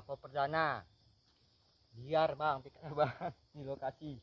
kapal perdana biar bang pikir bang di lokasi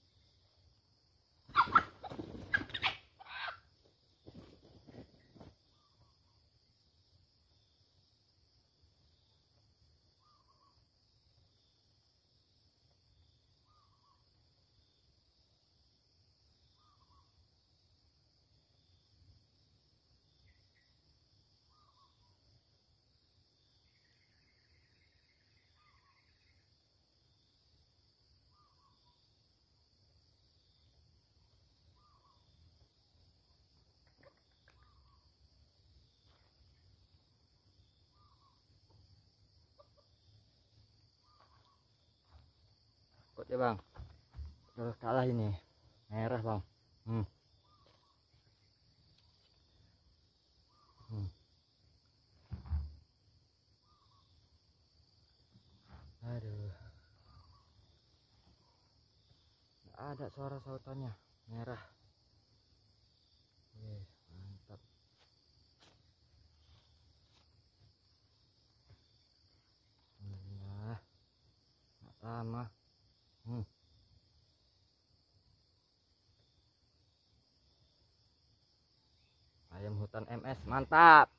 ya bang terus kalah ini merah bang hmm. Hmm. aduh nggak ada suara sautannya merah Oke, mantap nah, lama Mantap.